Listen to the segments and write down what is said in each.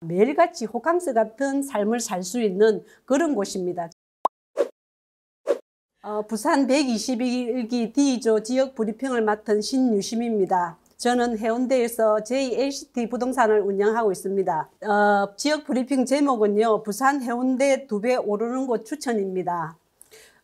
매일같이 호캉스 같은 삶을 살 수 있는 그런 곳입니다. 어, 부산 121기 D조 지역 브리핑을 맡은 신유심입니다. 저는 해운대에서 JLCT 부동산을 운영하고 있습니다. 어, 지역 브리핑 제목은요. 부산 해운대 두 배 오르는 곳 추천입니다.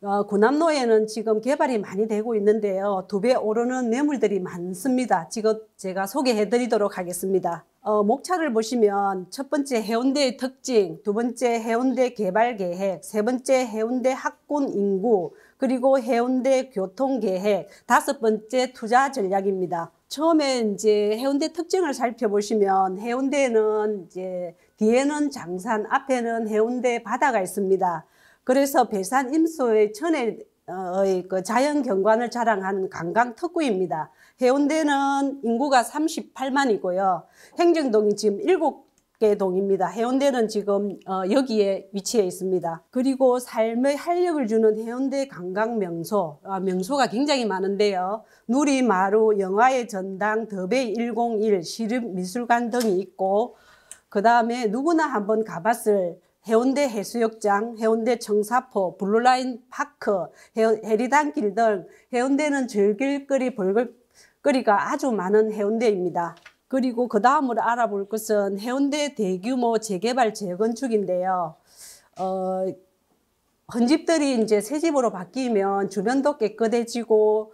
어, 구남로에는 지금 개발이 많이 되고 있는데요. 두 배 오르는 매물들이 많습니다. 지금 제가 소개해 드리도록 하겠습니다. 어, 목차를 보시면 첫 번째 해운대의 특징, 두 번째 해운대 개발 계획, 세 번째 해운대 학군 인구, 그리고 해운대 교통 계획, 다섯 번째 투자 전략입니다. 처음에 이제 해운대 특징을 살펴보시면 해운대는 이제 뒤에는 장산, 앞에는 해운대 바다가 있습니다. 그래서 배산 임소의 천혜의 어, 그 자연 경관을 자랑하는 관광 특구입니다. 해운대는 인구가 38만이고요. 행정동이 지금 7개 동입니다. 해운대는 지금 어, 여기에 위치해 있습니다. 그리고 삶의 활력을 주는 해운대 관광 명소, 아, 명소가 굉장히 많은데요. 누리마루, 영화의 전당, 더베이 101, 시립미술관 등이 있고 그 다음에 누구나 한번 가봤을 해운대 해수욕장, 해운대 청사포, 블루라인 파크, 해리단길 등 해운대는 즐길거리, 볼거리 거리가 아주 많은 해운대입니다. 그리고 그 다음으로 알아볼 것은 해운대 대규모 재개발 재건축인데요. 어, 헌집들이 이제 새 집으로 바뀌면 주변도 깨끗해지고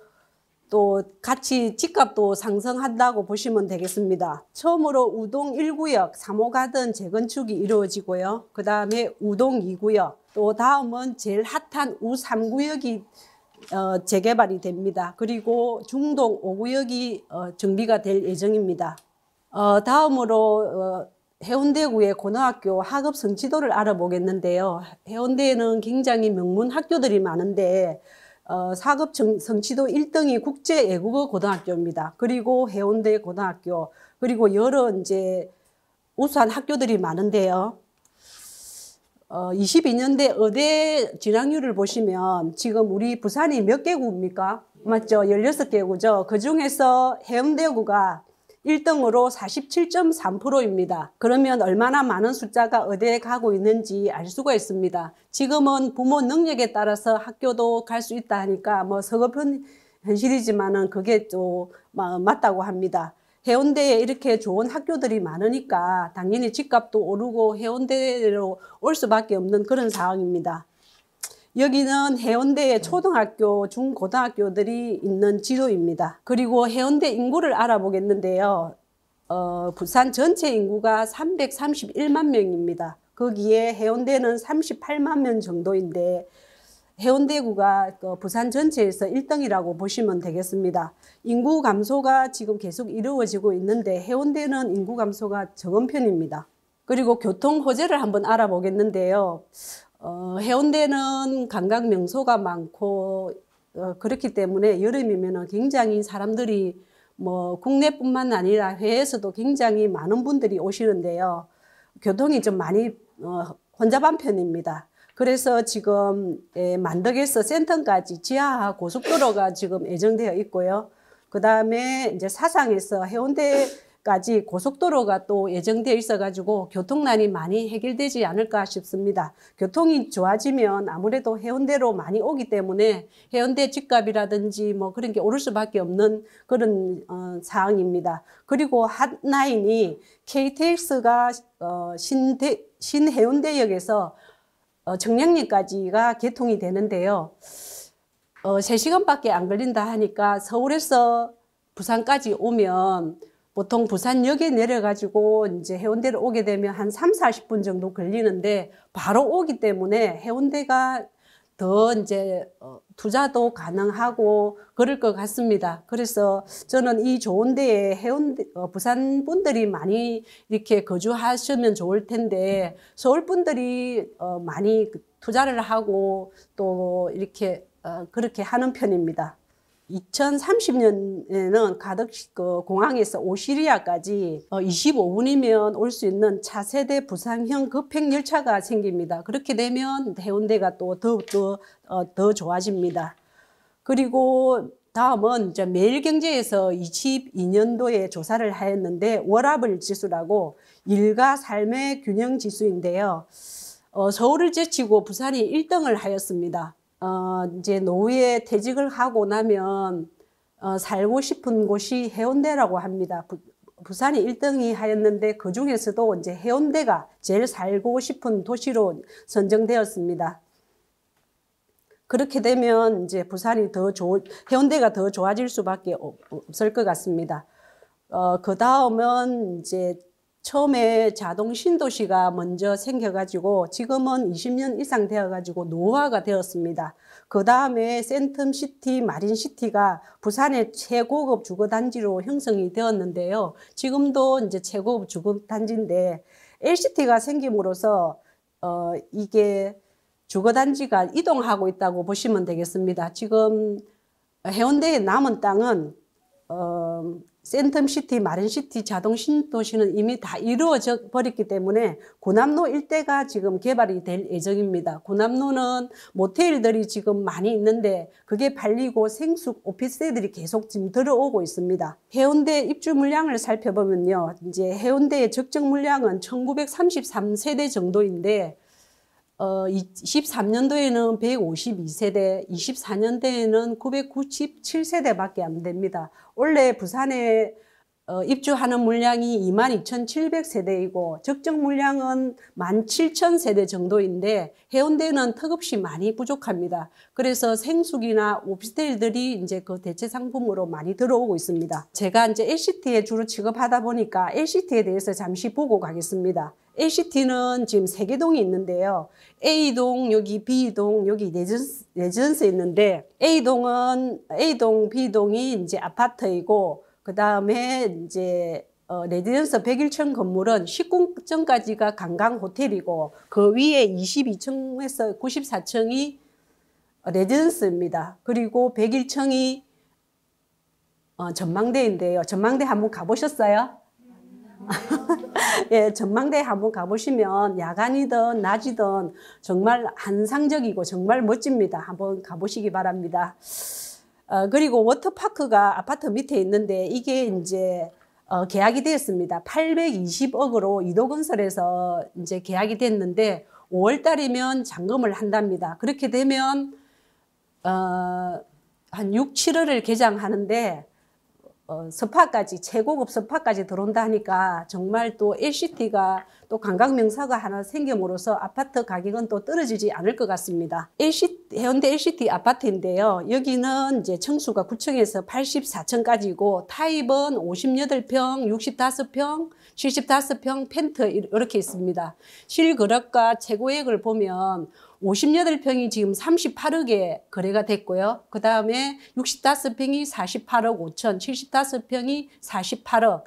또 같이 집값도 상승한다고 보시면 되겠습니다. 처음으로 우동 1구역 3호가든 재건축이 이루어지고요. 그 다음에 우동 2구역, 또 다음은 제일 핫한 우3구역이 어, 재개발이 됩니다. 그리고 중동 5구역이 어, 정비가 될 예정입니다. 어, 다음으로 어, 해운대구의 고등학교 학업 성취도를 알아보겠는데요. 해운대에는 굉장히 명문 학교들이 많은데 어, 사급 성취도 1등이 국제 외국어 고등학교입니다. 그리고 해운대 고등학교 그리고 여러 이제 우수한 학교들이 많은데요. 어, 22년대 의대 진학률을 보시면 지금 우리 부산이 몇 개구입니까? 맞죠? 16개구죠. 그 중에서 해운대구가 1등으로 47.3%입니다. 그러면 얼마나 많은 숫자가 의대에 가고 있는지 알 수가 있습니다. 지금은 부모 능력에 따라서 학교도 갈 수 있다 하니까 뭐 서급은 현실이지만은 그게 또 맞다고 합니다. 해운대에 이렇게 좋은 학교들이 많으니까 당연히 집값도 오르고 해운대로 올 수밖에 없는 그런 상황입니다. 여기는 해운대의 초등학교, 중고등학교들이 있는 지도입니다. 그리고 해운대 인구를 알아보겠는데요. 어, 부산 전체 인구가 331만 명입니다. 거기에 해운대는 38만 명 정도인데 해운대구가 그 부산 전체에서 1등이라고 보시면 되겠습니다. 인구 감소가 지금 계속 이루어지고 있는데 해운대는 인구 감소가 적은 편입니다. 그리고 교통 호재를 한번 알아보겠는데요. 어, 해운대는 관광 명소가 많고 어, 그렇기 때문에 여름이면 굉장히 사람들이 뭐 국내뿐만 아니라 해외에서도 굉장히 많은 분들이 오시는데요. 교통이 좀 많이 어, 혼잡한 편입니다. 그래서 지금 예, 만덕에서 센텀까지 지하 고속도로가 지금 예정되어 있고요. 그 다음에 이제 사상에서 해운대까지 고속도로가 또 예정되어 있어가지고 교통난이 많이 해결되지 않을까 싶습니다. 교통이 좋아지면 아무래도 해운대로 많이 오기 때문에 해운대 집값이라든지 뭐 그런 게 오를 수밖에 없는 그런 어, 사항입니다. 그리고 핫라인이 KTX가 어, 신대, 신해운대역에서 어, 청량리까지가 개통이 되는데요. 어, 3시간밖에 안 걸린다 하니까 서울에서 부산까지 오면 보통 부산역에 내려가지고 이제 해운대를 오게 되면 한 3, 40분 정도 걸리는데 바로 오기 때문에 해운대가 더 이제 어, 투자도 가능하고 그럴 것 같습니다. 그래서 저는 이 좋은 데에 해운 어, 부산 분들이 많이 이렇게 거주하시면 좋을 텐데 서울 분들이 어, 많이 그 투자를 하고 또 이렇게 그렇게 하는 편입니다. 2030년에는 가덕 그 공항에서 오시리아까지 25분이면 어, 올수 있는 차세대 부상형 급행 열차가 생깁니다. 그렇게 되면 해운대가 또 더욱더 어, 더 좋아집니다. 그리고 다음은 매일경제에서 22년도에 조사를 하였는데 워라블 지수라고 일과 삶의 균형 지수인데요. 어, 서울을 제치고 부산이 1등을 하였습니다. 어, 이제 노후에 퇴직을 하고 나면 어, 살고 싶은 곳이 해운대라고 합니다. 부, 부산이 1등이 하였는데 그 중에서도 이제 해운대가 제일 살고 싶은 도시로 선정되었습니다. 그렇게 되면 이제 부산이 더 좋, 해운대가 더 좋아질 수밖에 없을 것 같습니다. 어, 그 다음은 이제 처음에 자동 신도시가 먼저 생겨가지고 지금은 20년 이상 되어가지고 노화가 되었습니다. 그 다음에 센텀시티, 마린시티가 부산의 최고급 주거단지로 형성이 되었는데요. 지금도 이제 최고급 주거단지인데 LCT가 생김으로써 어, 이게 주거단지가 이동하고 있다고 보시면 되겠습니다. 지금 해운대에 남은 땅은 어, 센텀시티, 마른시티, 자동신도시는 이미 다 이루어져 버렸기 때문에 고남로 일대가 지금 개발이 될 예정입니다. 고남로는 모텔들이 지금 많이 있는데 그게 발리고 생숙 오피스텔들이 계속 지금 들어오고 있습니다. 해운대 입주 물량을 살펴보면요. 이제 해운대의 적정 물량은 1933세대 정도인데 어, 13년도에는 152세대, 24년도에는 997세대밖에 안 됩니다. 원래 부산에 어, 입주하는 물량이 22,700세대이고 적정 물량은 17,000세대 정도인데 해운대는 턱없이 많이 부족합니다. 그래서 생숙이나 오피스텔들이 이제 그 대체 상품으로 많이 들어오고 있습니다. 제가 이제 LCT에 주로 취급하다 보니까 LCT에 대해서 잠시 보고 가겠습니다. LCT는 지금 세 개 동이 있는데요. A동, 여기 B동, 여기 레전스, 레전스 있는데 A동은 A동, B동이 이제 아파트이고 그 다음에 이제 어, 레지던스 101층 건물은 19층까지가 관광 호텔이고 그 위에 22층에서 94층이 레지던스입니다. 그리고 101층이 어, 전망대인데요. 전망대 한번 가보셨어요? 예, 전망대에 한번 가보시면 야간이든 낮이든 정말 한상적이고 정말 멋집니다. 한번 가보시기 바랍니다. 어, 그리고 워터파크가 아파트 밑에 있는데 이게 이제 어, 계약이 되었습니다. 820억으로 이도건설에서 이제 계약이 됐는데 5월 달이면 잔금을 한답니다. 그렇게 되면 어, 한 6, 7월을 개장하는데 어, 서파까지 최고급 서파까지 들어온다 하니까 정말 또 LCT가 또 관광 명사가 하나 생겨으로써 아파트 가격은 또 떨어지지 않을 것 같습니다. LCT, 해운대 LCT 아파트인데요. 여기는 이제 청수가 9층에서 84층까지고 타입은 58평, 65평, 75평 펜트 이렇게 있습니다. 실거래가 최고액을 보면 오십여덟 평이 지금 삼십팔억에 거래가 됐고요. 그 다음에 육십다섯 평이 사십팔억오천 칠십다섯 평이 사십팔억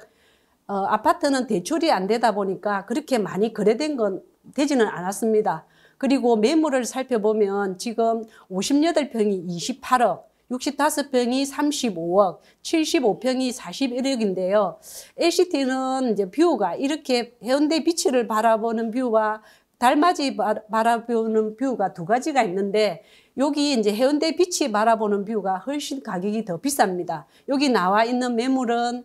어, 아파트는 대출이 안 되다 보니까 그렇게 많이 거래된 건 되지는 않았습니다. 그리고 매물을 살펴보면 지금 오십여덟 평이 이십팔억 육십다섯 평이 삼십오억 칠십오 평이 사십일억인데요 LCT는 이제 뷰가 이렇게 해운대 비치를 바라보는 뷰와 달맞이 바라보는 뷰가 두 가지가 있는데 여기 이제 해운대 빛이 바라보는 뷰가 훨씬 가격이 더 비쌉니다. 여기 나와 있는 매물은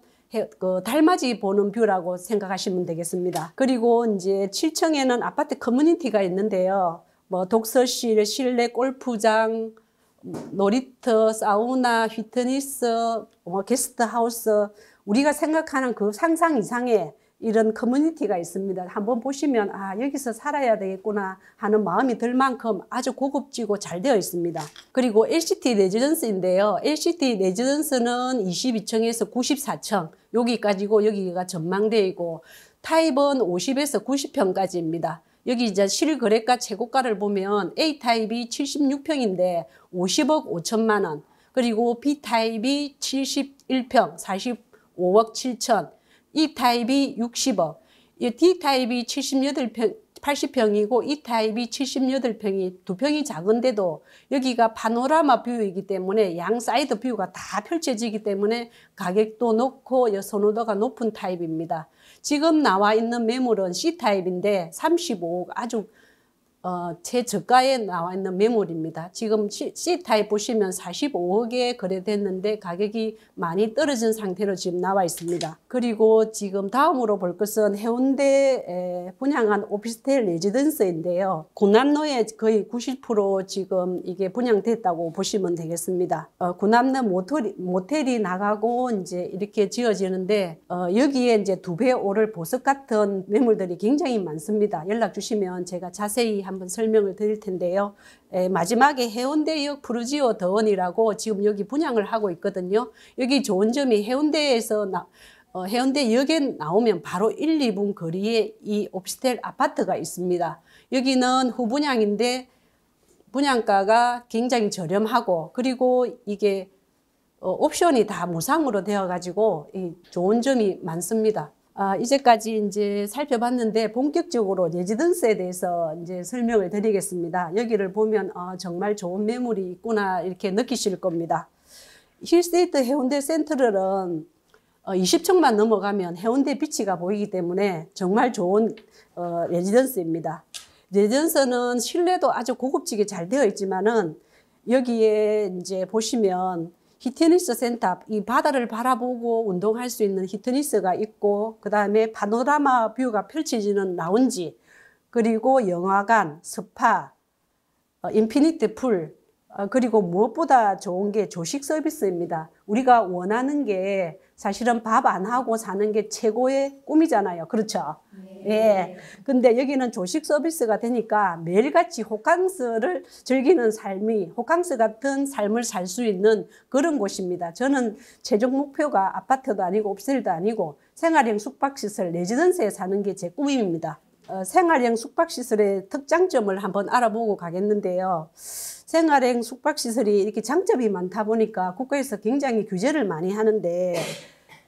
그 달맞이 보는 뷰라고 생각하시면 되겠습니다. 그리고 이제 7층에는 아파트 커뮤니티가 있는데요. 뭐 독서실, 실내 골프장, 놀이터, 사우나, 휘트니스, 뭐 게스트하우스 우리가 생각하는 그 상상 이상의 이런 커뮤니티가 있습니다. 한번 보시면 아 여기서 살아야 되겠구나 하는 마음이 들 만큼 아주 고급지고 잘 되어 있습니다. 그리고 LCT 레지던스인데요. LCT 레지던스는 22층에서 94층 여기까지고 여기가 전망대이고 타입은 50에서 90평까지입니다. 여기 이제 실거래가 최고가를 보면 A타입이 76평인데 50억 5천만 원 그리고 B타입이 71평 45억 7천 이 타입이 60억, 이 D 타입이 78평, 80평이고 이 타입이 78평이 두 평이 작은데도 여기가 파노라마 뷰이기 때문에 양 사이드 뷰가 다 펼쳐지기 때문에 가격도 높고 선호도가 높은 타입입니다. 지금 나와 있는 매물은 C 타입인데 35억 아주 어, 최저가에 나와 있는 매물입니다 지금 C타입 보시면 45억에 거래됐는데 가격이 많이 떨어진 상태로 지금 나와 있습니다. 그리고 지금 다음으로 볼 것은 해운대에 분양한 오피스텔 레지던스인데요. 고남로에 거의 90% 지금 이게 분양됐다고 보시면 되겠습니다. 어, 고남로 모텔이, 모텔이 나가고 이제 이렇게 지어지는데 어, 여기에 이제 두 배 오를 보석 같은 매물들이 굉장히 많습니다. 연락 주시면 제가 자세히 한번 설명을 드릴 텐데요. 에, 마지막에 해운대역 부르지오 더원이라고 지금 여기 분양을 하고 있거든요. 여기 좋은 점이 해운대에서 나, 어, 해운대역에 나오면 바로 1, 2분 거리에 이 옵스텔 아파트가 있습니다. 여기는 후분양인데 분양가가 굉장히 저렴하고 그리고 이게 어, 옵션이 다 무상으로 되어 가지고 좋은 점이 많습니다. 아, 이제까지 이제 살펴봤는데 본격적으로 레지던스에 대해서 이제 설명을 드리겠습니다. 여기를 보면 아, 정말 좋은 매물이 있구나 이렇게 느끼실 겁니다. 힐스테이트 해운대 센트럴은 20층만 어, 넘어가면 해운대 비치가 보이기 때문에 정말 좋은 어, 레지던스입니다. 레지던스는 실내도 아주 고급지게 잘 되어 있지만은 여기에 이제 보시면 히트니스 센터, 이 바다를 바라보고 운동할 수 있는 히트니스가 있고 그 다음에 파노라마 뷰가 펼쳐지는 라운지 그리고 영화관, 스파, 어, 인피니트 풀 어, 그리고 무엇보다 좋은 게 조식 서비스입니다. 우리가 원하는 게 사실은 밥 안 하고 사는 게 최고의 꿈이잖아요. 그렇죠? 네. 예. 근데 여기는 조식 서비스가 되니까 매일같이 호캉스를 즐기는 삶이 호캉스 같은 삶을 살 수 있는 그런 곳입니다. 저는 최종 목표가 아파트도 아니고 옵셀도 아니고 생활형 숙박시설 레지던스에 사는 게 제 꿈입니다. 어, 생활형 숙박시설의 특장점을 한번 알아보고 가겠는데요. 생활형 숙박시설이 이렇게 장점이 많다 보니까 국가에서 굉장히 규제를 많이 하는데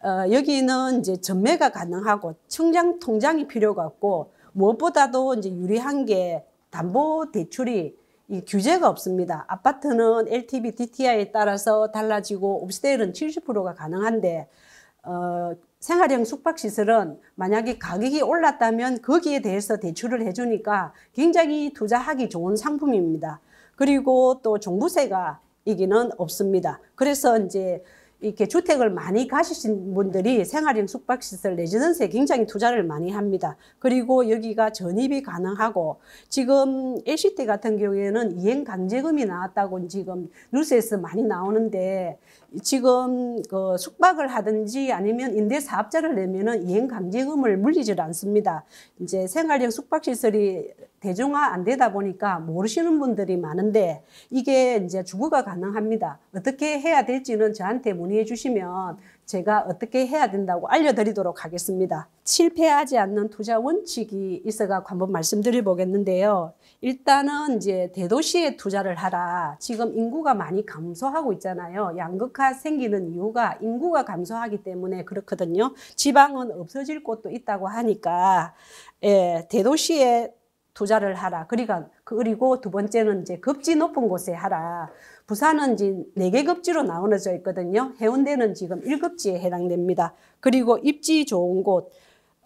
어, 여기는 이제 전매가 가능하고 청장 통장이 필요가 없고 무엇보다도 이제 유리한 게 담보 대출이 이 규제가 없습니다. 아파트는 LTV, DTI에 따라서 달라지고 옵스테일은 70%가 가능한데 어, 생활형 숙박시설은 만약에 가격이 올랐다면 거기에 대해서 대출을 해주니까 굉장히 투자하기 좋은 상품입니다. 그리고 또 종부세가 이기는 없습니다. 그래서 이제 이렇게 주택을 많이 가시신 분들이 생활형 숙박시설 레지던스에 굉장히 투자를 많이 합니다. 그리고 여기가 전입이 가능하고 지금 LCT 같은 경우에는 이행 강제금이 나왔다고 지금 뉴스에서 많이 나오는데 지금 그 숙박을 하든지 아니면 임대 사업자를 내면은 이행 강제금을 물리질 않습니다. 이제 생활형 숙박시설이 대중화 안 되다 보니까 모르시는 분들이 많은데 이게 이제 주구가 가능합니다. 어떻게 해야 될지는 저한테 문의해 주시면 제가 어떻게 해야 된다고 알려드리도록 하겠습니다. 실패하지 않는 투자 원칙이 있어가 한번 말씀드려 보겠는데요. 일단은 이제 대도시에 투자를 하라. 지금 인구가 많이 감소하고 있잖아요. 양극화 생기는 이유가 인구가 감소하기 때문에 그렇거든요. 지방은 없어질 곳도 있다고 하니까 예, 대도시에 투자를 하라. 그러니 그리고 두 번째는 이제 급지 높은 곳에 하라. 부산은 이제 네 개 급지로 나눠져 있거든요. 해운대는 지금 일급지에 해당됩니다. 그리고 입지 좋은 곳,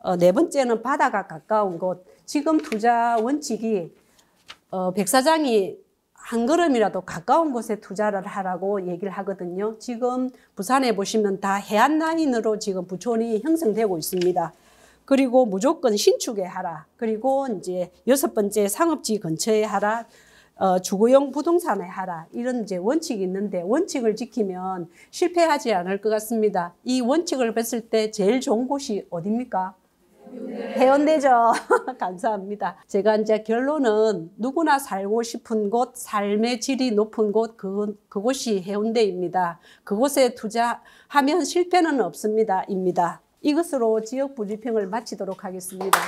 어, 네 번째는 바다가 가까운 곳. 지금 투자 원칙이 어, 백 사장이 한 걸음이라도 가까운 곳에 투자를 하라고 얘기를 하거든요. 지금 부산에 보시면 다 해안 라인으로 지금 부촌이 형성되고 있습니다. 그리고 무조건 신축에 하라. 그리고 이제 여섯 번째 상업지 근처에 하라. 어, 주거용 부동산에 하라. 이런 이제 원칙이 있는데 원칙을 지키면 실패하지 않을 것 같습니다. 이 원칙을 뵀을 때 제일 좋은 곳이 어딥니까? 해운대죠. 감사합니다. 제가 이제 결론은 누구나 살고 싶은 곳, 삶의 질이 높은 곳, 그, 그곳이 해운대입니다. 그곳에 투자하면 실패는 없습니다. 입니다. 이것으로 지역 불리평을 마치도록 하겠습니다.